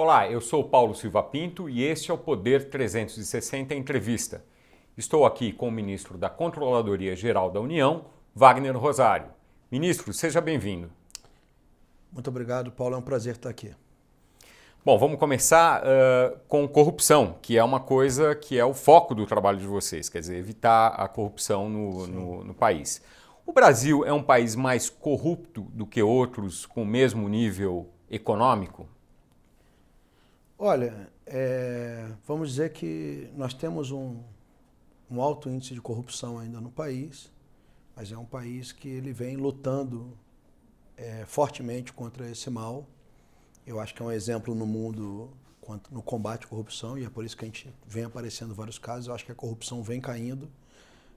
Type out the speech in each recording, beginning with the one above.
Olá, eu sou Paulo Silva Pinto e este é o Poder 360 Entrevista. Estou aqui com o ministro da Controladoria Geral da União, Wagner Rosário. Ministro, seja bem-vindo. Muito obrigado, Paulo. É um prazer estar aqui. Bom, vamos começar uh, com corrupção, que é uma coisa que é o foco do trabalho de vocês, quer dizer, evitar a corrupção no, no, no país. O Brasil é um país mais corrupto do que outros com o mesmo nível econômico? Olha, é, vamos dizer que nós temos um, um alto índice de corrupção ainda no país, mas é um país que ele vem lutando é, fortemente contra esse mal. Eu acho que é um exemplo no mundo no combate à corrupção e é por isso que a gente vem aparecendo vários casos. Eu acho que a corrupção vem caindo.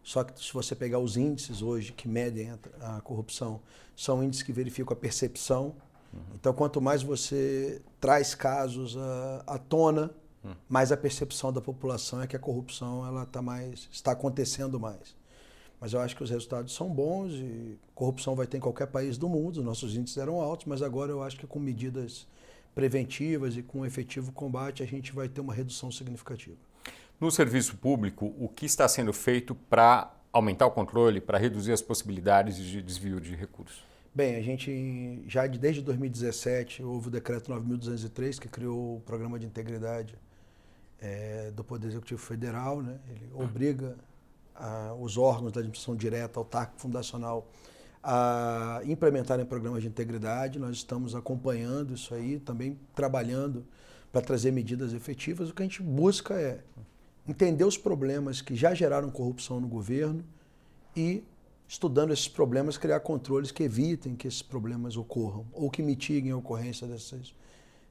Só que se você pegar os índices hoje que medem a, a corrupção, são índices que verificam a percepção Uhum. Então, quanto mais você traz casos à, à tona, uhum. mais a percepção da população é que a corrupção ela tá mais, está acontecendo mais. Mas eu acho que os resultados são bons e corrupção vai ter em qualquer país do mundo. Os nossos índices eram altos, mas agora eu acho que com medidas preventivas e com efetivo combate a gente vai ter uma redução significativa. No serviço público, o que está sendo feito para aumentar o controle, para reduzir as possibilidades de desvio de recursos? Bem, a gente já desde 2017 houve o decreto 9.203 que criou o programa de integridade é, do Poder Executivo Federal, né? Ele ah. obriga a, os órgãos da administração direta, autárquico fundacional a implementarem programas de integridade. Nós estamos acompanhando isso aí, também trabalhando para trazer medidas efetivas. O que a gente busca é entender os problemas que já geraram corrupção no governo e estudando esses problemas, criar controles que evitem que esses problemas ocorram ou que mitiguem a ocorrência desses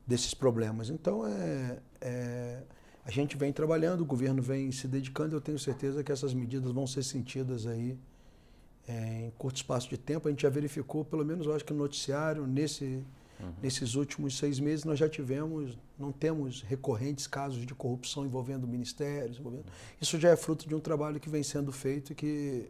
desses problemas. Então, é, é, a gente vem trabalhando, o governo vem se dedicando, eu tenho certeza que essas medidas vão ser sentidas aí é, em curto espaço de tempo. A gente já verificou, pelo menos eu acho que no noticiário, nesse, uhum. nesses últimos seis meses, nós já tivemos, não temos recorrentes casos de corrupção envolvendo ministérios. Envolvendo... Isso já é fruto de um trabalho que vem sendo feito e que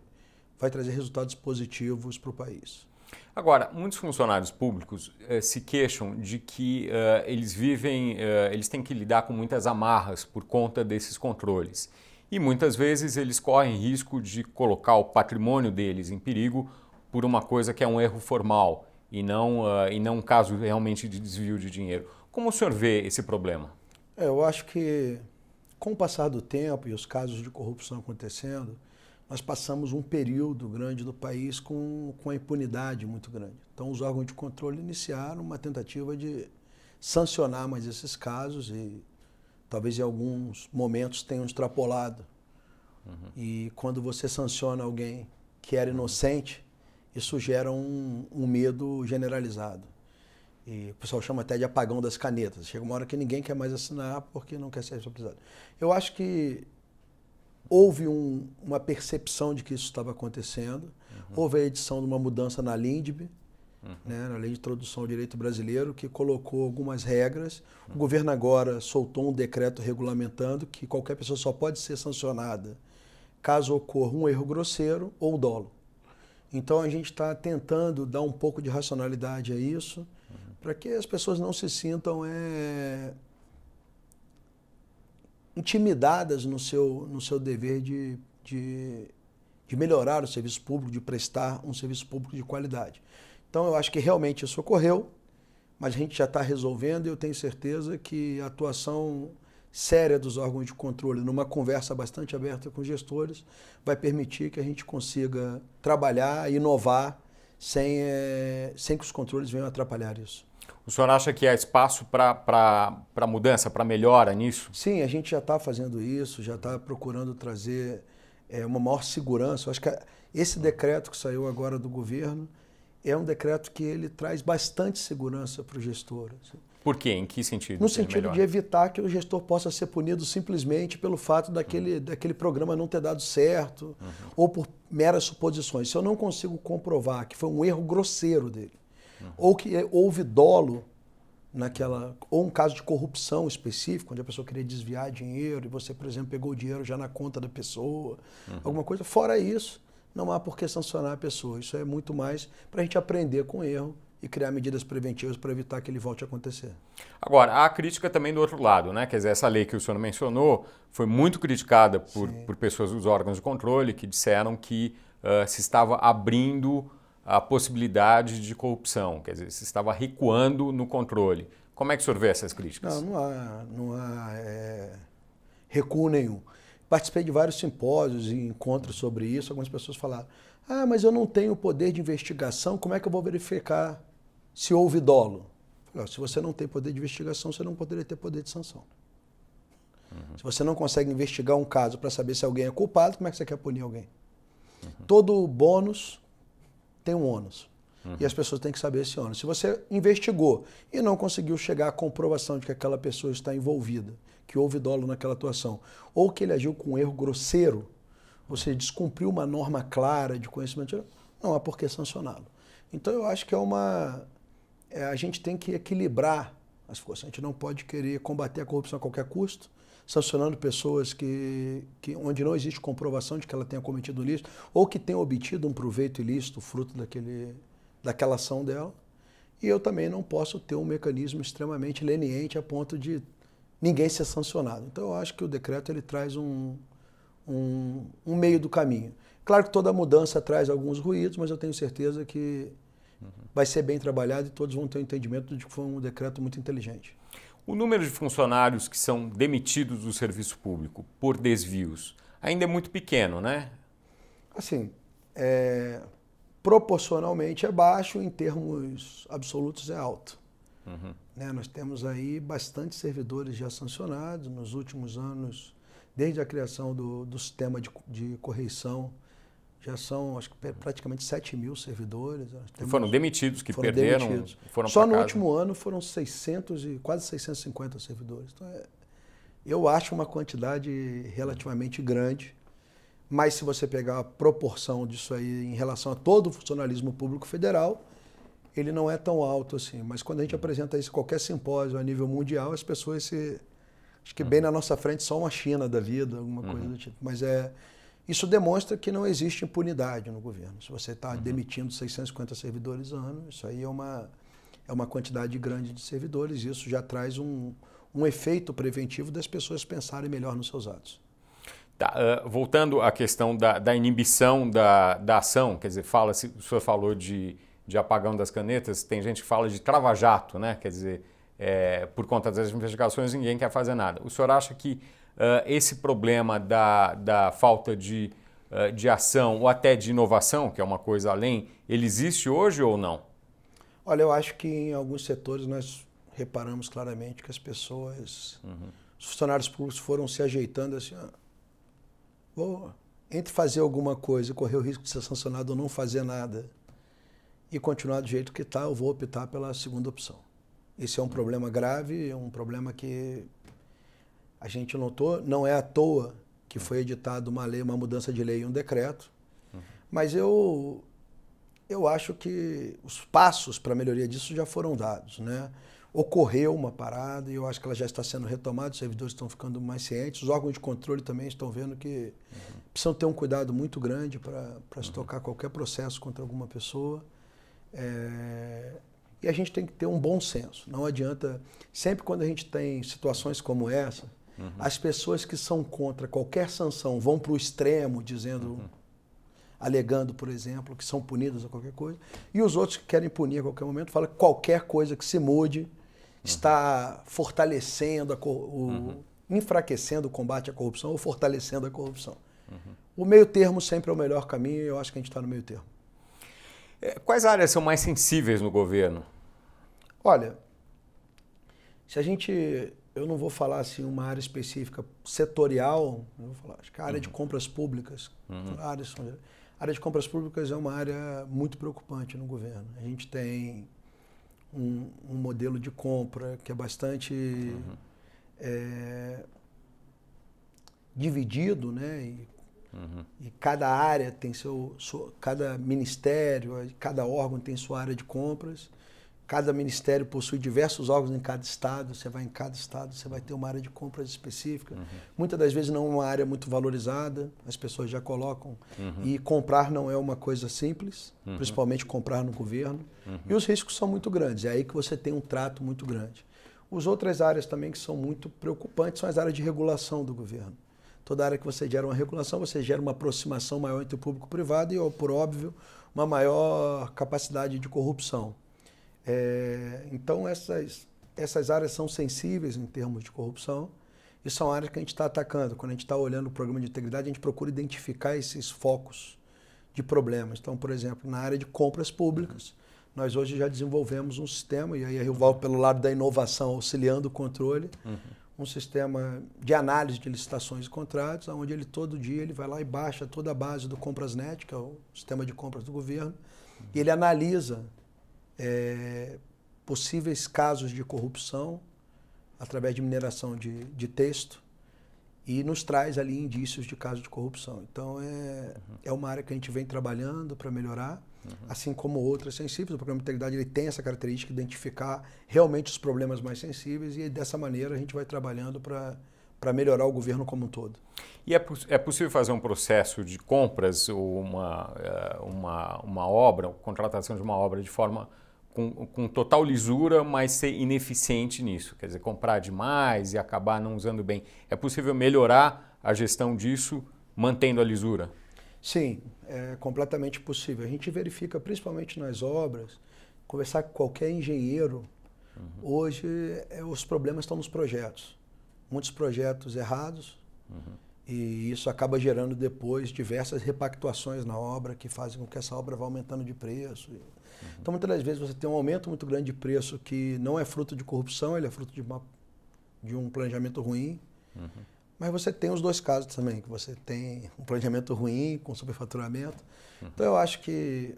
vai trazer resultados positivos para o país. Agora, muitos funcionários públicos eh, se queixam de que eh, eles vivem, eh, eles têm que lidar com muitas amarras por conta desses controles. E muitas vezes eles correm risco de colocar o patrimônio deles em perigo por uma coisa que é um erro formal e não, eh, e não um caso realmente de desvio de dinheiro. Como o senhor vê esse problema? É, eu acho que com o passar do tempo e os casos de corrupção acontecendo, nós passamos um período grande do país com, com a impunidade muito grande. Então, os órgãos de controle iniciaram uma tentativa de sancionar mais esses casos e talvez em alguns momentos tenham extrapolado. Uhum. E quando você sanciona alguém que era inocente, isso gera um, um medo generalizado. E o pessoal chama até de apagão das canetas. Chega uma hora que ninguém quer mais assinar porque não quer ser responsabilizado. Eu acho que houve um, uma percepção de que isso estava acontecendo, uhum. houve a edição de uma mudança na LINDB, uhum. né, na Lei de Introdução ao Direito Brasileiro, que colocou algumas regras. Uhum. O governo agora soltou um decreto regulamentando que qualquer pessoa só pode ser sancionada caso ocorra um erro grosseiro ou dolo. Então a gente está tentando dar um pouco de racionalidade a isso, uhum. para que as pessoas não se sintam é, intimidadas no seu, no seu dever de, de, de melhorar o serviço público, de prestar um serviço público de qualidade. Então, eu acho que realmente isso ocorreu, mas a gente já está resolvendo e eu tenho certeza que a atuação séria dos órgãos de controle, numa conversa bastante aberta com os gestores, vai permitir que a gente consiga trabalhar, inovar, sem, é, sem que os controles venham atrapalhar isso. O senhor acha que há espaço para mudança, para melhora nisso? Sim, a gente já está fazendo isso, já está procurando trazer é, uma maior segurança. Eu acho que esse decreto que saiu agora do governo é um decreto que ele traz bastante segurança para o gestor. Assim. Por quê? Em que sentido? No sentido de evitar que o gestor possa ser punido simplesmente pelo fato daquele, uhum. daquele programa não ter dado certo uhum. ou por meras suposições. Se eu não consigo comprovar que foi um erro grosseiro dele, ou que é, houve dolo naquela. Ou um caso de corrupção específico, onde a pessoa queria desviar dinheiro e você, por exemplo, pegou o dinheiro já na conta da pessoa, uhum. alguma coisa. Fora isso, não há por que sancionar a pessoa. Isso é muito mais para a gente aprender com o erro e criar medidas preventivas para evitar que ele volte a acontecer. Agora, há crítica também do outro lado, né? Quer dizer, essa lei que o senhor mencionou foi muito criticada por, por pessoas dos órgãos de controle que disseram que uh, se estava abrindo a possibilidade de corrupção, quer dizer, se estava recuando no controle. Como é que o senhor vê essas críticas? Não, não há, não há é, recuo nenhum. Participei de vários simpósios e encontros sobre isso. Algumas pessoas falaram: ah, mas eu não tenho poder de investigação, como é que eu vou verificar se houve dolo? Falei, se você não tem poder de investigação, você não poderia ter poder de sanção. Uhum. Se você não consegue investigar um caso para saber se alguém é culpado, como é que você quer punir alguém? Uhum. Todo bônus tem um ônus. Uhum. E as pessoas têm que saber esse ônus. Se você investigou e não conseguiu chegar à comprovação de que aquela pessoa está envolvida, que houve dolo naquela atuação, ou que ele agiu com um erro grosseiro, você descumpriu uma norma clara de conhecimento, não há por que sancioná-lo. Então eu acho que é uma. É, a gente tem que equilibrar as forças. A gente não pode querer combater a corrupção a qualquer custo sancionando pessoas que, que, onde não existe comprovação de que ela tenha cometido ilícito ou que tenha obtido um proveito ilícito fruto daquele, daquela ação dela. E eu também não posso ter um mecanismo extremamente leniente a ponto de ninguém ser sancionado. Então eu acho que o decreto ele traz um, um, um meio do caminho. Claro que toda mudança traz alguns ruídos, mas eu tenho certeza que uhum. vai ser bem trabalhado e todos vão ter o um entendimento de que foi um decreto muito inteligente. O número de funcionários que são demitidos do serviço público por desvios ainda é muito pequeno, né? Assim, é, proporcionalmente é baixo, em termos absolutos é alto. Uhum. Né, nós temos aí bastante servidores já sancionados nos últimos anos, desde a criação do, do sistema de, de correição já são, acho que praticamente 7 mil servidores. E foram demitidos que foram perderam. Demitidos. Foram Só no casa. último ano foram 600 e quase 650 servidores. Então, é, eu acho uma quantidade relativamente grande, mas se você pegar a proporção disso aí em relação a todo o funcionalismo público federal, ele não é tão alto assim. Mas quando a gente apresenta isso qualquer simpósio a nível mundial, as pessoas se. Acho que bem uhum. na nossa frente só uma China da vida, alguma coisa uhum. do tipo. Mas é isso demonstra que não existe impunidade no governo. Se você está uhum. demitindo 650 servidores ano, isso aí é uma, é uma quantidade grande de servidores, isso já traz um, um efeito preventivo das pessoas pensarem melhor nos seus atos. Tá, uh, voltando à questão da, da inibição da, da ação, quer dizer, fala, -se, o senhor falou de, de apagão das canetas, tem gente que fala de trava-jato, né? quer dizer, é, por conta das investigações ninguém quer fazer nada. O senhor acha que ah, esse problema da, da falta de, ah, de ação ou até de inovação, que é uma coisa além, ele existe hoje ou não? Olha, eu acho que em alguns setores nós reparamos claramente que as pessoas, uhum. os funcionários públicos foram se ajeitando assim, ah, vou, entre fazer alguma coisa e correr o risco de ser sancionado ou não fazer nada e continuar do jeito que está, eu vou optar pela segunda opção. Esse é um problema grave, é um problema que a gente notou, não é à toa que foi editada uma lei, uma mudança de lei e um decreto. Mas eu, eu acho que os passos para a melhoria disso já foram dados. Né? Ocorreu uma parada e eu acho que ela já está sendo retomada, os servidores estão ficando mais cientes, os órgãos de controle também estão vendo que uhum. precisam ter um cuidado muito grande para uhum. se tocar qualquer processo contra alguma pessoa. É... E a gente tem que ter um bom senso. Não adianta, sempre quando a gente tem situações como essa, Uhum. As pessoas que são contra qualquer sanção vão para o extremo, dizendo, uhum. alegando, por exemplo, que são punidas ou qualquer coisa. E os outros que querem punir a qualquer momento falam que qualquer coisa que se mude uhum. está fortalecendo, a, o, uhum. enfraquecendo o combate à corrupção ou fortalecendo a corrupção. Uhum. O meio termo sempre é o melhor caminho e eu acho que a gente está no meio termo. É, quais áreas são mais sensíveis no governo? Olha, se a gente eu não vou falar assim uma área específica setorial, Eu vou falar, acho que a área uhum. de compras públicas, uhum. a, área, a área de compras públicas é uma área muito preocupante no governo. A gente tem um, um modelo de compra que é bastante uhum. é, dividido, né? E, uhum. e, cada área tem seu, seu, cada ministério, cada órgão tem sua área de compras Cada ministério possui diversos órgãos em cada estado. Você vai em cada estado, você vai ter uma área de compras específica. Uhum. Muitas das vezes não é uma área muito valorizada, as pessoas já colocam. Uhum. E comprar não é uma coisa simples, uhum. principalmente comprar no governo. Uhum. E os riscos são muito grandes. É aí que você tem um trato muito grande. As outras áreas também que são muito preocupantes são as áreas de regulação do governo. Toda área que você gera uma regulação, você gera uma aproximação maior entre o público e o privado e, por óbvio, uma maior capacidade de corrupção. É, então, essas, essas áreas são sensíveis em termos de corrupção e são áreas que a gente está atacando. Quando a gente está olhando o programa de integridade, a gente procura identificar esses focos de problemas. Então, por exemplo, na área de compras públicas, nós hoje já desenvolvemos um sistema, e aí a Rival, pelo lado da inovação, auxiliando o controle, uhum. um sistema de análise de licitações e contratos, onde ele todo dia ele vai lá e baixa toda a base do Compras Net, que é o sistema de compras do governo, uhum. e ele analisa é, possíveis casos de corrupção através de mineração de, de texto e nos traz ali indícios de casos de corrupção. Então, é, uhum. é uma área que a gente vem trabalhando para melhorar, uhum. assim como outras sensíveis. O programa de integridade ele tem essa característica de identificar realmente os problemas mais sensíveis e dessa maneira a gente vai trabalhando para para melhorar o governo como um todo. E é, é possível fazer um processo de compras ou uma, é, uma, uma obra, contratação de uma obra de forma com, com, total lisura, mas ser ineficiente nisso. Quer dizer, comprar demais e acabar não usando bem. É possível melhorar a gestão disso mantendo a lisura? Sim, é completamente possível. A gente verifica, principalmente nas obras, conversar com qualquer engenheiro. Uhum. Hoje, é, os problemas estão nos projetos. Muitos projetos errados. Uhum. E isso acaba gerando depois diversas repactuações na obra que fazem com que essa obra vá aumentando de preço. Então, muitas das vezes, você tem um aumento muito grande de preço que não é fruto de corrupção, ele é fruto de, uma, de um planejamento ruim. Uhum. Mas você tem os dois casos também, que você tem um planejamento ruim com superfaturamento. Uhum. Então, eu acho que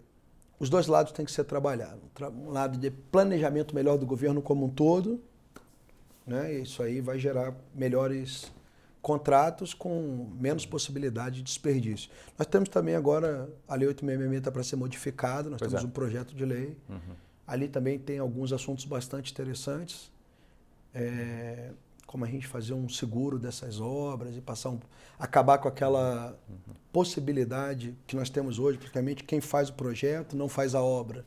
os dois lados têm que ser trabalhados. Um lado de planejamento melhor do governo como um todo, né? e isso aí vai gerar melhores contratos com menos possibilidade de desperdício. Nós temos também agora, a Lei 8666 está para ser modificada, nós pois temos é. um projeto de lei. Uhum. Ali também tem alguns assuntos bastante interessantes, é, como a gente fazer um seguro dessas obras e passar um, acabar com aquela uhum. possibilidade que nós temos hoje, praticamente quem faz o projeto não faz a obra.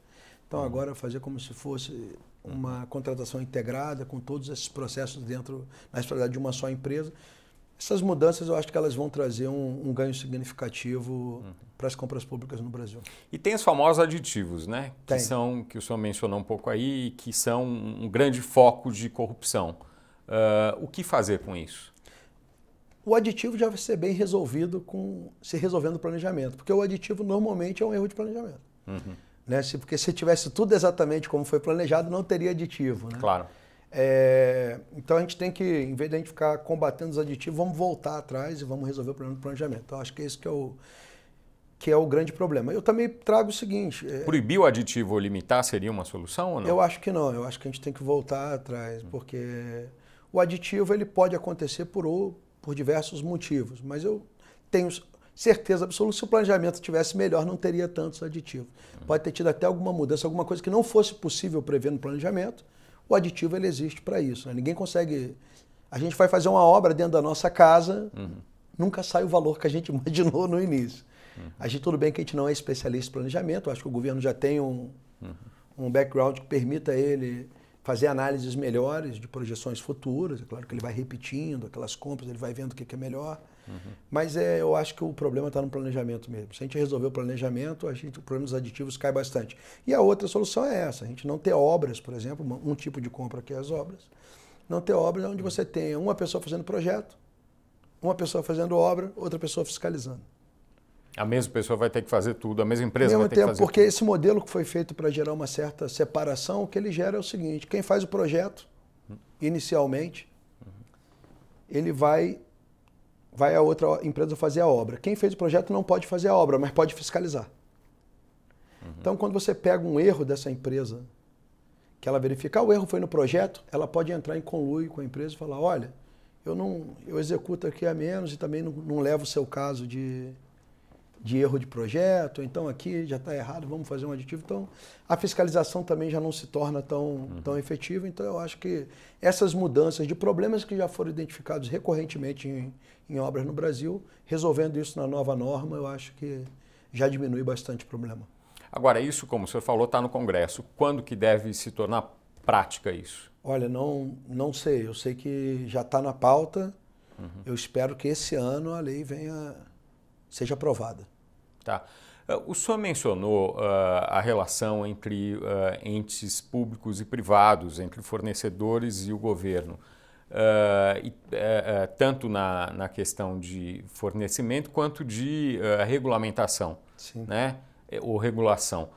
Então uhum. agora fazer como se fosse uma uhum. contratação integrada com todos esses processos dentro, na especialidade de uma só empresa, essas mudanças eu acho que elas vão trazer um, um ganho significativo uhum. para as compras públicas no Brasil. E tem os famosos aditivos, né? Tem. Que são que o senhor mencionou um pouco aí, que são um grande foco de corrupção. Uh, o que fazer com isso? O aditivo já vai ser bem resolvido com se resolvendo o planejamento, porque o aditivo normalmente é um erro de planejamento. Uhum. Né? Se, porque se tivesse tudo exatamente como foi planejado, não teria aditivo. Né? Claro. É, então a gente tem que, em vez de a gente ficar combatendo os aditivos, vamos voltar atrás e vamos resolver o problema do planejamento. Então acho que esse que é o que é o grande problema. Eu também trago o seguinte. É, Proibir o aditivo ou limitar seria uma solução ou não? Eu acho que não. Eu acho que a gente tem que voltar atrás, hum. porque o aditivo ele pode acontecer por, por diversos motivos, mas eu tenho certeza absoluta. Se o planejamento tivesse melhor, não teria tantos aditivos. Hum. Pode ter tido até alguma mudança, alguma coisa que não fosse possível prever no planejamento, o aditivo ele existe para isso. Né? Ninguém consegue. A gente vai fazer uma obra dentro da nossa casa, uhum. nunca sai o valor que a gente imaginou no início. Uhum. A gente, tudo bem que a gente não é especialista em planejamento, acho que o governo já tem um, uhum. um background que permita ele fazer análises melhores de projeções futuras. É claro que ele vai repetindo aquelas compras, ele vai vendo o que é melhor. Mas é, eu acho que o problema está no planejamento mesmo. Se a gente resolver o planejamento, a gente, o problema dos aditivos cai bastante. E a outra solução é essa: a gente não ter obras, por exemplo, um tipo de compra que é as obras. Não ter obras onde você tenha uma pessoa fazendo projeto, uma pessoa fazendo obra, outra pessoa fiscalizando. A mesma pessoa vai ter que fazer tudo, a mesma empresa Mesmo vai ter tempo, que fazer porque tudo. esse modelo que foi feito para gerar uma certa separação, o que ele gera é o seguinte: quem faz o projeto, inicialmente, ele vai vai a outra empresa fazer a obra. Quem fez o projeto não pode fazer a obra, mas pode fiscalizar. Uhum. Então, quando você pega um erro dessa empresa, que ela verificar o erro foi no projeto, ela pode entrar em conluio com a empresa e falar: olha, eu não, eu executo aqui a menos e também não, não levo o seu caso de, de erro de projeto, então aqui já está errado, vamos fazer um aditivo. Então, a fiscalização também já não se torna tão, uhum. tão efetiva. Então, eu acho que essas mudanças de problemas que já foram identificados recorrentemente em, em obras no Brasil, resolvendo isso na nova norma, eu acho que já diminui bastante o problema. Agora, isso, como o senhor falou, está no Congresso. Quando que deve se tornar prática isso? Olha, não, não sei. Eu sei que já está na pauta. Uhum. Eu espero que esse ano a lei venha seja aprovada. Tá. Eh, o senhor mencionou uh, a relação entre uh, entes públicos e privados, entre fornecedores e o governo, uh, e, tanto na, na questão de fornecimento quanto de regulamentação Né? ou regulação.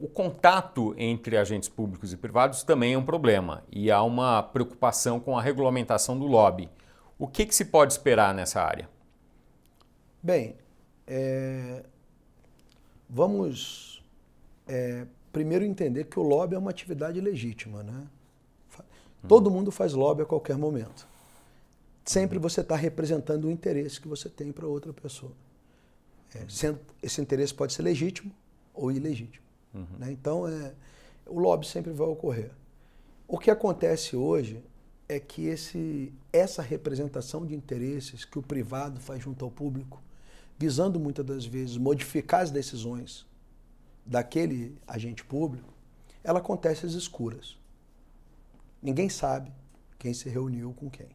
o contato entre agentes públicos e privados também é um problema e há uma preocupação com a regulamentação do lobby. O que, que se pode esperar nessa área? Bem, é, vamos é, primeiro entender que o lobby é uma atividade legítima, né? Hum. Todo mundo faz lobby a qualquer momento. Sempre você está representando o interesse que você tem para outra pessoa. É, uhum. sendo, esse interesse pode ser legítimo ou ilegítimo. Uhum. Né? Então, é, o lobby sempre vai ocorrer. O que acontece hoje é que esse, essa representação de interesses que o privado faz junto ao público visando muitas das vezes modificar as decisões daquele agente público, ela acontece às escuras. Ninguém sabe quem se reuniu com quem.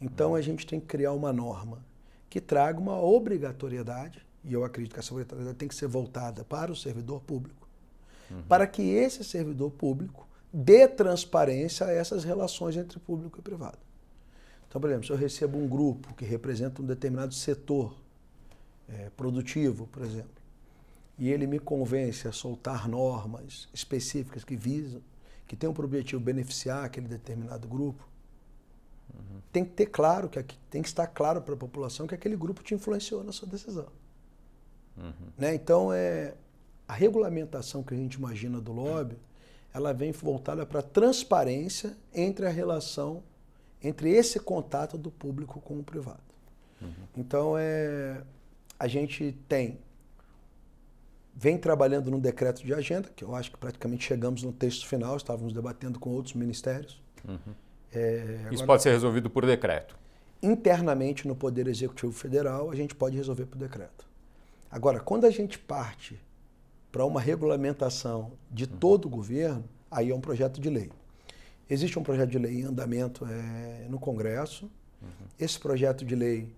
Então a gente tem que criar uma norma que traga uma obrigatoriedade, e eu acredito que essa obrigatoriedade tem que ser voltada para o servidor público, uhum. para que esse servidor público dê transparência a essas relações entre público e privado. Então, por exemplo, se eu recebo um grupo que representa um determinado setor é, produtivo, por exemplo, e ele me convence a soltar normas específicas que visam, que tenham por objetivo beneficiar aquele determinado grupo, uhum. tem que ter claro, que aqui, tem que estar claro para a população que aquele grupo te influenciou na sua decisão. Uhum. Né? Então, é, a regulamentação que a gente imagina do lobby, ela vem voltada para a transparência entre a relação, entre esse contato do público com o privado. Uhum. Então, é, a gente tem vem trabalhando num decreto de agenda, que eu acho que praticamente chegamos no texto final, estávamos debatendo com outros ministérios. Uhum. É, agora, Isso pode ser resolvido por decreto? Internamente no Poder Executivo Federal, a gente pode resolver por decreto. Agora, quando a gente parte para uma regulamentação de uhum. todo o governo, aí é um projeto de lei. Existe um projeto de lei em andamento é, no Congresso. Uhum. Esse projeto de lei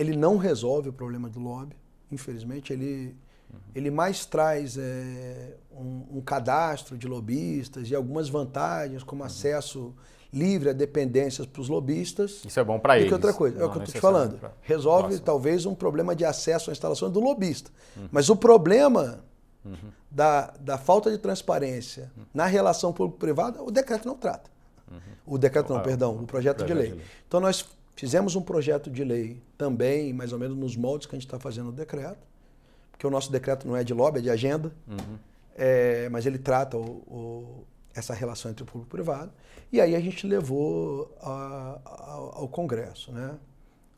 ele não resolve o problema do lobby, infelizmente. Ele, uhum. ele mais traz é, um, um, cadastro de lobistas e algumas vantagens, como uhum. acesso livre a dependências para os lobistas. Isso é bom para eles. E que outra coisa, não, é o que eu estou te falando. Resolve talvez um problema de acesso à instalação do lobista. Uhum. Mas o problema uhum. da, da falta de transparência uhum. na relação público-privada, o decreto não trata. Uhum. O decreto não, ah, perdão, o projeto, o projeto de, lei. de lei. Então nós Fizemos um projeto de lei também, mais ou menos nos moldes que a gente está fazendo o decreto, porque o nosso decreto não é de lobby, é de agenda, uhum. é, mas ele trata o, o, essa relação entre o público e o privado. E aí a gente levou a, a, ao Congresso, né?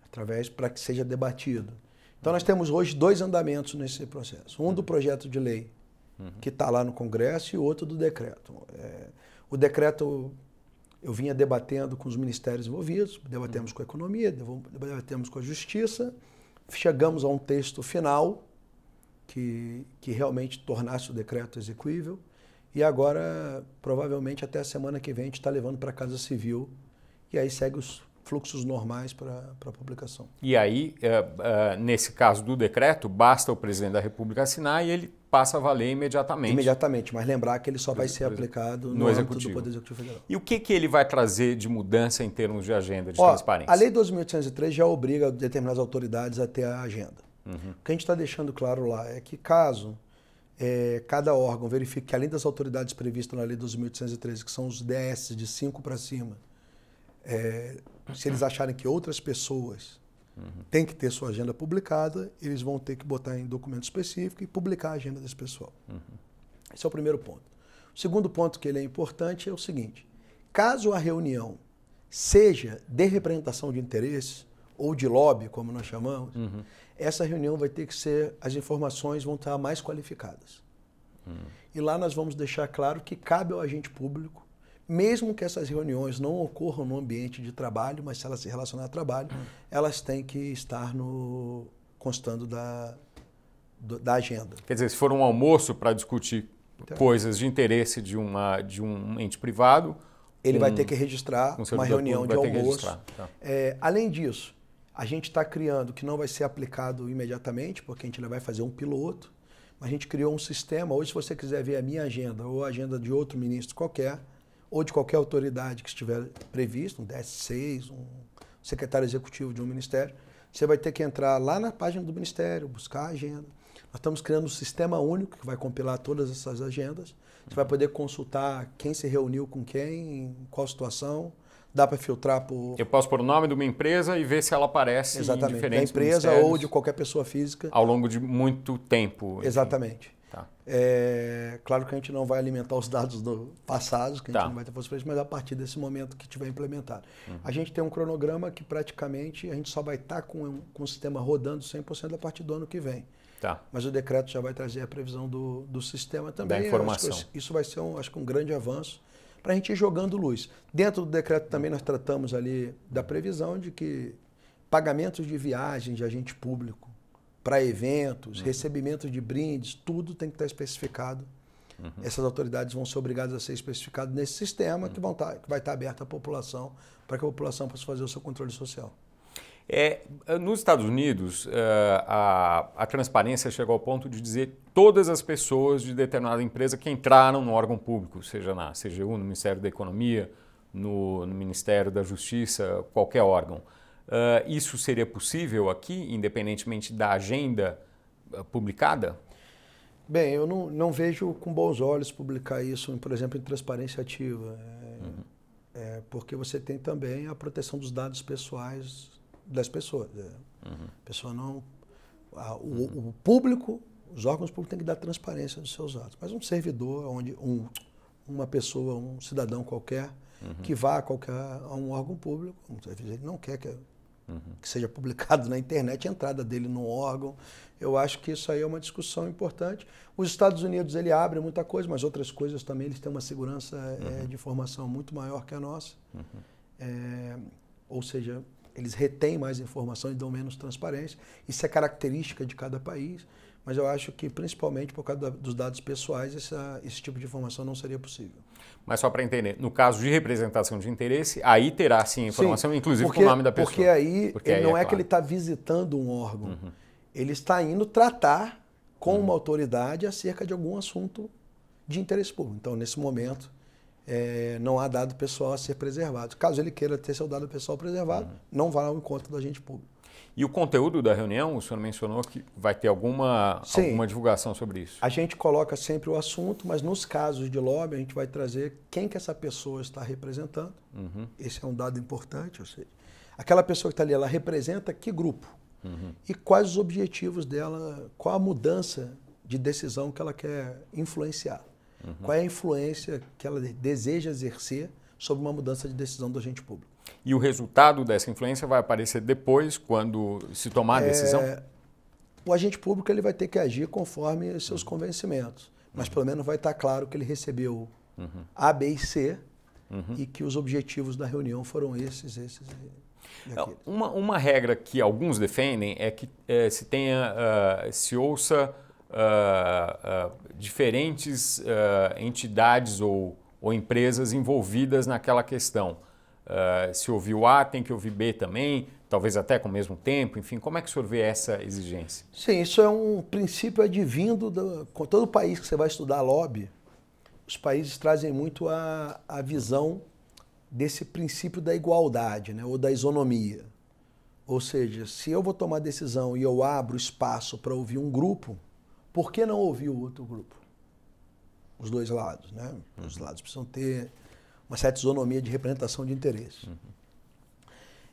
através para que seja debatido. Então nós temos hoje dois andamentos nesse processo. Um do projeto de lei, uhum. que está lá no Congresso, e outro do decreto. É, o decreto eu vinha debatendo com os ministérios envolvidos, debatemos uhum. com a economia, debatemos com a justiça, chegamos a um texto final que, que realmente tornasse o decreto execuível. E agora, provavelmente, até a semana que vem, a gente está levando para a Casa Civil e aí segue os fluxos normais para a publicação. E aí, eh, eh, nesse caso do decreto, basta o presidente da República assinar e ele passa a valer imediatamente. Imediatamente, mas lembrar que ele só vai ser aplicado no, no executivo. do Poder Executivo Federal. E o que, que ele vai trazer de mudança em termos de agenda, de Ó, transparência? A Lei 2.803 já obriga determinadas autoridades a ter a agenda. Uhum. O que a gente está deixando claro lá é que caso é, cada órgão verifique que além das autoridades previstas na Lei 2.803 que são os DS de 5 para cima, é, se eles acharem que outras pessoas Uhum. Tem que ter sua agenda publicada, eles vão ter que botar em documento específico e publicar a agenda desse pessoal. Uhum. Esse é o primeiro ponto. O segundo ponto que ele é importante é o seguinte: caso a reunião seja de representação de interesses ou de lobby, como nós chamamos, uhum. essa reunião vai ter que ser, as informações vão estar mais qualificadas. Uhum. E lá nós vamos deixar claro que cabe ao agente público mesmo que essas reuniões não ocorram no ambiente de trabalho, mas se elas se relacionam a trabalho, hum. elas têm que estar no constando da, da agenda. Quer dizer, se for um almoço para discutir então, coisas de interesse de, uma, de um ente privado, ele um, vai ter que registrar uma reunião de almoço. Tá. É, além disso, a gente está criando, que não vai ser aplicado imediatamente, porque a gente ainda vai fazer um piloto, mas a gente criou um sistema. Hoje, se você quiser ver a minha agenda ou a agenda de outro ministro qualquer, ou de qualquer autoridade que estiver previsto, um DS6, um secretário executivo de um ministério, você vai ter que entrar lá na página do ministério, buscar a agenda. Nós estamos criando um sistema único que vai compilar todas essas agendas. Você vai poder consultar quem se reuniu com quem, em qual situação. Dá para filtrar por. Eu posso pôr o nome de uma empresa e ver se ela aparece Exatamente. em diferentes da empresa ou de qualquer pessoa física. Ao longo de muito tempo. Exatamente. Tá. É, claro que a gente não vai alimentar os dados do passado, que a gente tá. não vai ter possibilidade, mas a partir desse momento que tiver implementado. Uhum. A gente tem um cronograma que praticamente a gente só vai estar tá com, com o sistema rodando 100% a partir do ano que vem. Tá. Mas o decreto já vai trazer a previsão do, do sistema também. Da informação. isso vai ser, um, acho que, um grande avanço para a gente ir jogando luz. Dentro do decreto também nós tratamos ali da previsão de que pagamentos de viagem de agente público para eventos, uhum. recebimento de brindes, tudo tem que estar tá especificado. Uhum. Essas autoridades vão ser obrigadas a ser especificadas nesse sistema uhum. que, vão tá, que vai estar tá aberto à população, para que a população possa fazer o seu controle social. É, eh, nos Estados Unidos, eh, a, a, transparência chegou ao ponto de dizer todas as pessoas de determinada empresa que entraram no órgão público, seja na CGU, no Ministério da Economia, no, no Ministério da Justiça, qualquer órgão. Uh, isso seria possível aqui, independentemente da agenda ah, publicada? Bem, eu não, não, vejo com bons olhos publicar isso, por exemplo, em transparência ativa. É, uhum. é porque você tem também a proteção dos dados pessoais das pessoas. É. Uhum. pessoa não. A, o, uhum. o, público, os órgãos públicos têm que dar transparência dos seus atos. Mas um servidor, onde um, uma pessoa, um cidadão qualquer, uhum. que vá a, qualquer, a um órgão público, ele não quer que uhum. que seja publicado na internet, a entrada dele no órgão. Eu acho que isso aí é uma discussão importante. Os Estados Unidos ele abre muita coisa, mas outras coisas também eles têm uma segurança eh, uhum. é, de informação muito maior que a nossa. Uhum. É, ou seja, eles retêm mais informação e dão menos transparência. Isso é característica de cada país mas eu acho que principalmente por causa dos dados pessoais essa, esse tipo de informação não seria possível. Mas só para entender, no caso de representação de interesse, aí terá sim informação, sim, inclusive porque, com o nome da pessoa. Porque aí porque aí não é, é claro. que ele está visitando um órgão, uhum. ele está indo tratar com uhum. uma autoridade acerca de algum assunto de interesse público. Então, nesse momento, é, não há dado pessoal a ser preservado. Caso ele queira ter seu dado pessoal preservado, uhum. não vá ao encontro do agente público. E o conteúdo da reunião, o senhor mencionou que vai ter alguma, Sim. alguma divulgação sobre isso. A gente coloca sempre o assunto, mas nos casos de lobby a gente vai trazer quem que essa pessoa está representando. Uhum. Esse é um dado importante, ou seja, aquela pessoa que está ali, ela representa que grupo? Uhum. E quais os objetivos dela, qual a mudança de decisão que ela quer influenciar? Uhum. Qual é a influência que ela deseja exercer sobre uma mudança de decisão do agente público? E o resultado dessa influência vai aparecer depois, quando se tomar a é, decisão? É, o agente público ele vai ter que agir conforme seus convencimentos. Mas uhum. pelo menos vai estar claro que ele recebeu uhum. A, B e C uhum. e que os objetivos da reunião foram esses, esses e é, Uma, uma regra que alguns defendem é que é, se tenha, uh, se ouça uh, uh, diferentes entidades ou, ou empresas envolvidas naquela questão. Uh, se ouviu A, tem que ouvir B também, talvez até com o mesmo tempo, enfim, como é que o senhor vê essa exigência? Sim, isso é um princípio advindo, do, com todo o país que você vai estudar lobby, os países trazem muito a, a visão desse princípio da igualdade, né, ou da isonomia. Ou seja, se eu vou tomar decisão e eu abro espaço para ouvir um grupo, por que não ouvir o outro grupo? Os dois lados, né? Os lados precisam ter uma certa isonomia de representação de interesse. Uhum.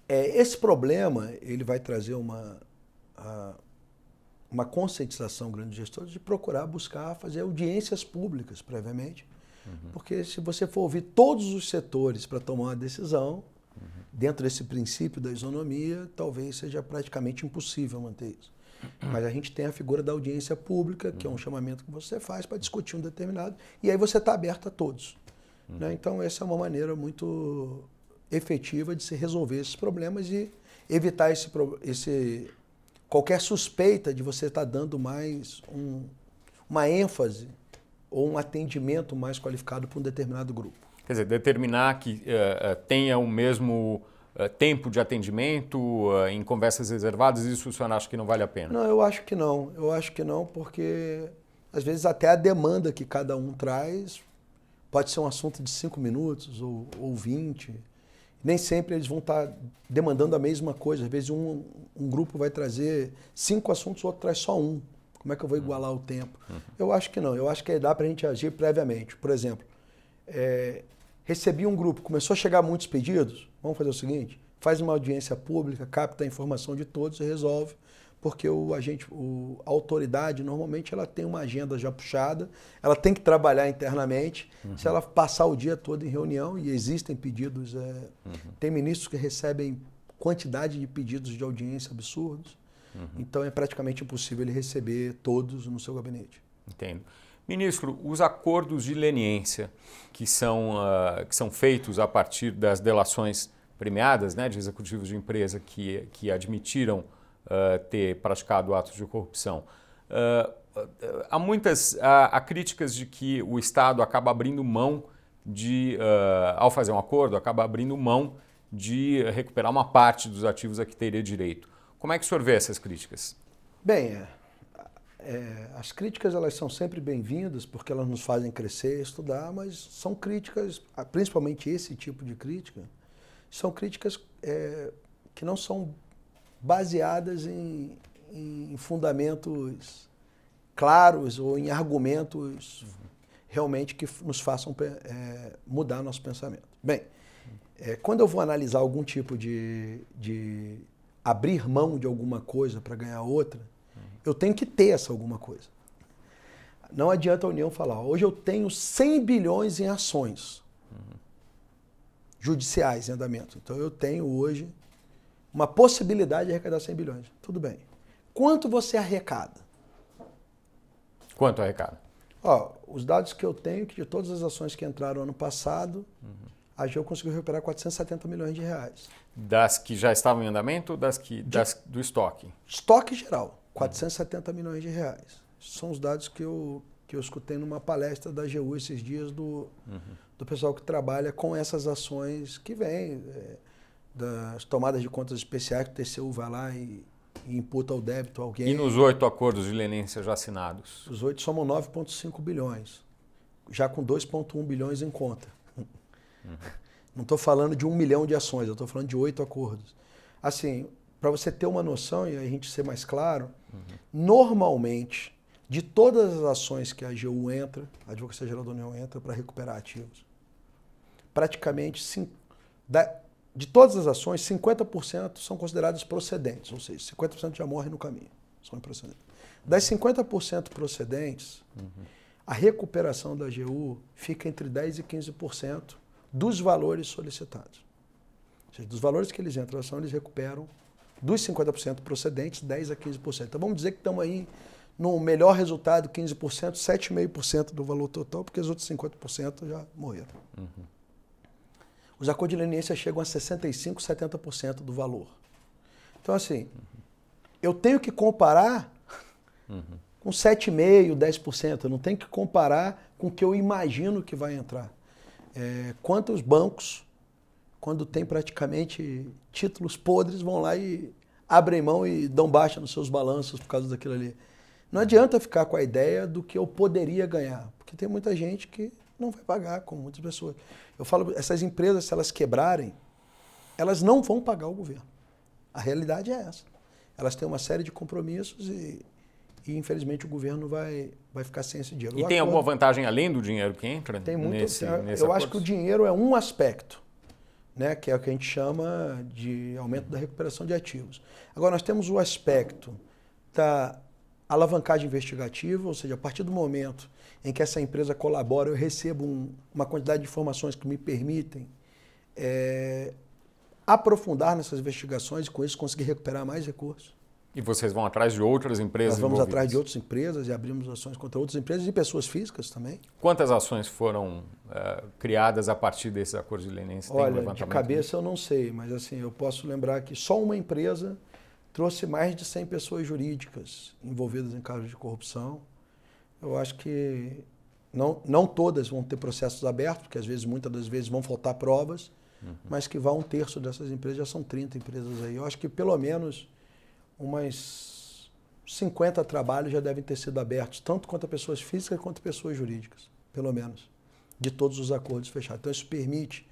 É, esse problema ele vai trazer uma, a, uma conscientização grande dos gestores de procurar buscar fazer audiências públicas previamente, uhum. porque se você for ouvir todos os setores para tomar uma decisão, uhum. dentro desse princípio da isonomia, talvez seja praticamente impossível manter isso. Uhum. Mas a gente tem a figura da audiência pública, que é um uhum. chamamento que você faz para discutir um determinado, e aí você está aberto a todos. Uhum. Né? Então, essa é uma maneira muito efetiva de se resolver esses problemas e evitar esse, esse qualquer suspeita de você estar tá dando mais um, uma ênfase ou um atendimento mais qualificado para um determinado grupo. Quer dizer, determinar que uh, tenha o mesmo uh, tempo de atendimento uh, em conversas reservadas, isso o senhor acha que não vale a pena? Não, eu acho que não. Eu acho que não, porque às vezes até a demanda que cada um traz Pode ser um assunto de cinco minutos ou, ou 20. Nem sempre eles vão estar tá demandando a mesma coisa. Às vezes um, um grupo vai trazer cinco assuntos, o outro traz só um. Como é que eu vou igualar o tempo? Uhum. Eu acho que não. Eu acho que dá para a gente agir previamente. Por exemplo, é, recebi um grupo, começou a chegar muitos pedidos, vamos fazer o seguinte, faz uma audiência pública, capta a informação de todos e resolve porque o agente, o, a autoridade normalmente ela tem uma agenda já puxada, ela tem que trabalhar internamente. Uhum. Se ela passar o dia todo em reunião e existem pedidos, é, uhum. tem ministros que recebem quantidade de pedidos de audiência absurdos. Uhum. Então é praticamente impossível ele receber todos no seu gabinete. Entendo. Ministro, os acordos de leniência que são, uh, que são feitos a partir das delações premiadas né, de executivos de empresa que, que admitiram eh, ter praticado atos de corrupção. Uh, há muitas há, há, críticas de que o Estado acaba abrindo mão de, eh, ao fazer um acordo, acaba abrindo mão de recuperar uma parte dos ativos a que teria direito. Como é que o senhor vê essas críticas? Bem, é, é, as críticas elas são sempre bem-vindas porque elas nos fazem crescer, estudar, mas são críticas, principalmente esse tipo de crítica, são críticas é, que não são baseadas em, em fundamentos claros ou em argumentos realmente que nos façam é, mudar nosso pensamento. Bem, é, quando eu vou analisar algum tipo de, de abrir mão de alguma coisa para ganhar outra, eu tenho que ter essa alguma coisa. Não adianta a União falar, hoje eu tenho 100 bilhões em ações judiciais em andamento. Então eu tenho hoje uma possibilidade de arrecadar 100 bilhões. Tudo bem. Quanto você arrecada? Quanto arrecada? Ó, os dados que eu tenho, que de todas as ações que entraram ano passado, uhum. a Geo conseguiu recuperar 470 milhões de reais. Das que já estavam em andamento, das que de, das, do estoque? Estoque geral, 470 uhum. milhões de reais. São os dados que eu, que eu escutei numa palestra da GU esses dias do, uhum. do pessoal que trabalha com essas ações que vem. É, das tomadas de contas especiais que o TCU vai lá e, e imputa o débito alguém. E nos oito acordos de leniência já assinados? Os oito somam 9,5 bilhões, já com 2,1 bilhões em conta. Uhum. Não estou falando de um milhão de ações, eu estou falando de oito acordos. Assim, para você ter uma noção e a gente ser mais claro, uhum. normalmente, de todas as ações que a AGU entra, a Advocacia Geral da União entra para recuperar ativos, praticamente de todas as ações, 50% são consideradas procedentes, ou seja, 50% já morrem no caminho, são procedentes. Das 50% procedentes, uhum. a recuperação da AGU fica entre 10% e 15% dos valores solicitados. Ou seja, dos valores que eles entram na ação, eles recuperam dos 50% procedentes, 10% a 15%. Então vamos dizer que estamos aí no melhor resultado, 15%, 7,5% do valor total, porque os outros 50% já morreram. Uhum. Os acordilenenses chegam a 65%, 70% do valor. Então, assim, uhum. eu tenho que comparar uhum. com 7,5%, 10%. Eu não tenho que comparar com o que eu imagino que vai entrar. É, quantos bancos, quando tem praticamente títulos podres, vão lá e abrem mão e dão baixa nos seus balanços por causa daquilo ali? Não adianta ficar com a ideia do que eu poderia ganhar, porque tem muita gente que não vai pagar, como muitas pessoas. Eu falo, essas empresas, se elas quebrarem, elas não vão pagar o governo. A realidade é essa. Elas têm uma série de compromissos e, e infelizmente, o governo vai, vai ficar sem esse dinheiro. E tem alguma vantagem além do dinheiro que entra? Tem muito. Nesse, eu acho que o dinheiro é um aspecto. Né, que é o que a gente chama de aumento da recuperação de ativos. Agora, nós temos o aspecto da alavancagem investigativa, ou seja, a partir do momento em que essa empresa colabora, eu recebo um, uma quantidade de informações que me permitem é, aprofundar nessas investigações e, com isso, conseguir recuperar mais recursos. E vocês vão atrás de outras empresas? Nós vamos atrás de outras empresas e abrimos ações contra outras empresas e pessoas físicas também. Quantas ações foram eh, criadas a partir desses acordos de leniência? Olha, de cabeça eu não sei, mas assim eu posso lembrar que só uma empresa trouxe mais de 100 pessoas jurídicas envolvidas em casos de corrupção. Eu acho que não, não todas vão ter processos abertos, porque às vezes, muitas das vezes, vão faltar provas, uhum. mas que vá um terço dessas empresas, já são 30 empresas aí. Eu acho que pelo menos umas 50 trabalhos já devem ter sido abertos, tanto quanto a pessoas físicas quanto a pessoas jurídicas, pelo menos, de todos os acordos fechados. Então, isso permite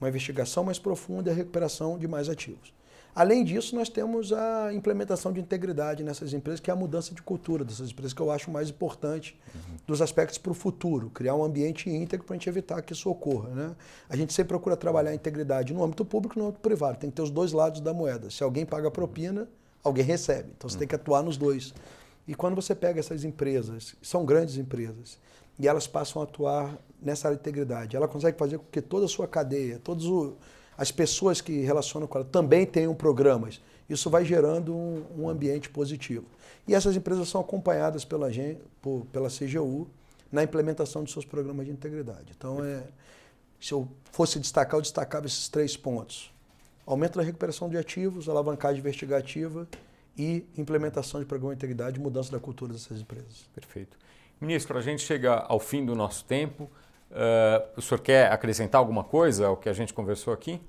uma investigação mais profunda e a recuperação de mais ativos. Além disso, nós temos a implementação de integridade nessas empresas, que é a mudança de cultura dessas empresas, que eu acho mais importante uhum. dos aspectos para o futuro, criar um ambiente íntegro para a gente evitar que isso ocorra. Né? A gente sempre procura trabalhar a integridade no âmbito público e no âmbito privado, tem que ter os dois lados da moeda. Se alguém paga propina, alguém recebe, então você uhum. tem que atuar nos dois. E quando você pega essas empresas, são grandes empresas, e elas passam a atuar nessa integridade, ela consegue fazer com que toda a sua cadeia, todos os as pessoas que relacionam com ela também tenham programas. Isso vai gerando um, um ambiente positivo. E essas empresas são acompanhadas pela, por, pela CGU na implementação de seus programas de integridade. Então, é, se eu fosse destacar, eu destacava esses três pontos. Aumento da recuperação de ativos, alavancagem investigativa e implementação de programa de integridade, mudança da cultura dessas empresas. Perfeito. Ministro, a gente chega ao fim do nosso tempo. Uh, o senhor quer acrescentar alguma coisa ao que a gente conversou aqui?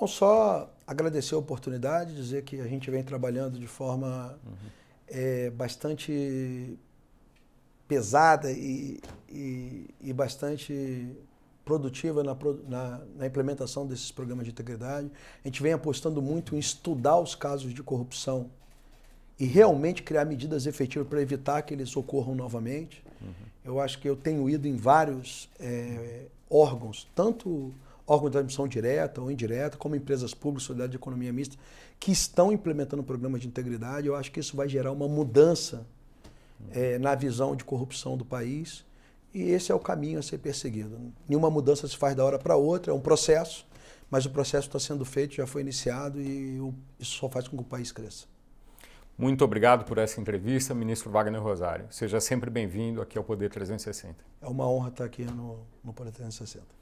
Não só agradecer a oportunidade, dizer que a gente vem trabalhando de forma uhum. é, bastante pesada e, e, e bastante produtiva na, na, na, implementação desses programas de integridade. A gente vem apostando muito em estudar os casos de corrupção e realmente criar medidas efetivas para evitar que eles ocorram novamente. Uhum. Eu acho que eu tenho ido em vários é, órgãos, tanto órgãos de admissão direta ou indireta, como empresas públicas, sociedade de economia mista, que estão implementando programas de integridade. Eu acho que isso vai gerar uma mudança é, na visão de corrupção do país. E esse é o caminho a ser perseguido. Nenhuma mudança se faz da hora para outra, é um processo, mas o processo está sendo feito, já foi iniciado e isso só faz com que o país cresça. Muito obrigado por essa entrevista, ministro Wagner Rosário. Seja sempre bem-vindo aqui ao Poder 360. É uma honra estar aqui no, no Poder 360.